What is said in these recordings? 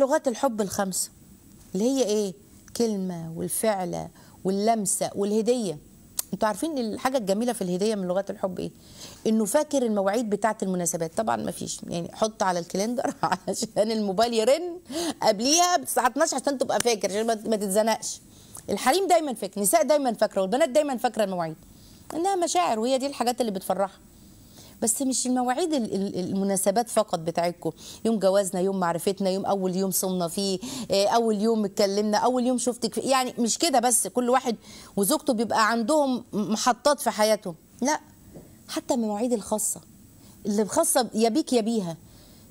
لغات الحب الخمسة اللي هي ايه كلمة والفعلة واللمسة والهدية انتوا عارفين الحاجة الجميلة في الهدية من لغات الحب ايه انه فاكر المواعيد بتاعة المناسبات طبعا ما فيش يعني حط على الكالندر علشان الموبايل يرن قبليها الساعة 12 عشان تبقى فاكر عشان ما تتزنقش الحريم دايما فاكر النساء دايما فاكرة والبنات دايما فاكرة المواعيد انها مشاعر وهي دي الحاجات اللي بتفرحها بس مش المواعيد المناسبات فقط بتاعتكم يوم جوازنا يوم معرفتنا يوم اول يوم صمنا فيه آه، اول يوم اتكلمنا اول يوم شفتك فيه يعني مش كده بس كل واحد وزوجته بيبقى عندهم محطات في حياتهم لا حتى المواعيد الخاصه اللي خاصه يا بيك يا بيها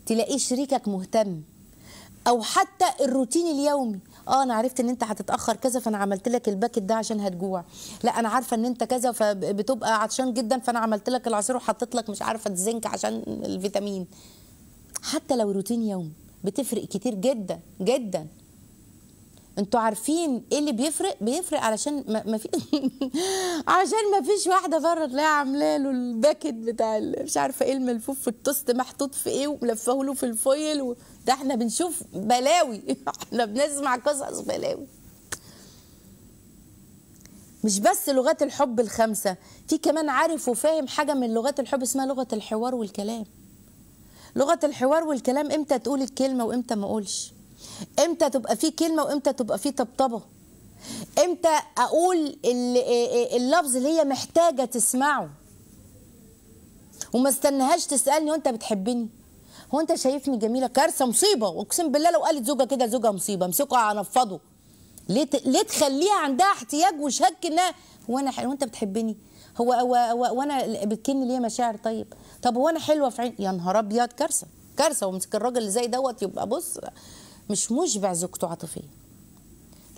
تلاقيه شريكك مهتم او حتى الروتين اليومي اه انا عرفت ان انت هتتاخر كذا فانا عملت لك الباكت ده عشان هتجوع لا انا عارفه ان انت كذا فبتبقى عطشان جدا فانا عملت لك العصير وحطيت لك مش عارفه الزنك عشان الفيتامين حتى لو روتين يومي بتفرق كتير جدا جدا انتوا عارفين ايه اللي بيفرق بيفرق علشان ما, ما في عشان ما فيش واحده بره تلاقيها عامله له الباكت بتاع مش عارفه ايه الملفوف في التوست محطوط في ايه وملفه له في الفويل و... ده احنا بنشوف بلاوي احنا بنسمع قصص بلاوي مش بس لغات الحب الخمسه في كمان عارف وفاهم حاجه من لغات الحب اسمها لغه الحوار والكلام لغه الحوار والكلام امتى تقول الكلمه وامتى ما اقولش امتى تبقى في كلمه وامتى تبقى في طبطبه امتى اقول إيه- إيه- اللفظ اللي هي محتاجه تسمعه وما استناهاش تسالني وانت بتحبني هو انت شايفني جميله كارثه مصيبه واقسم بالله لو قالت زوجها كده زوجها مصيبه امسكه انفضه ليه ليه تخليها عندها احتياج وشك انها هو انا حلو انت بتحبني هو هو هو بتكن ليه مشاعر طيب طب هو انا حلوه في عين يا نهار ابيض كارثه كارثه ومسك الراجل اللي زي دوت يبقى بص مش مشبع زوجته عاطفيا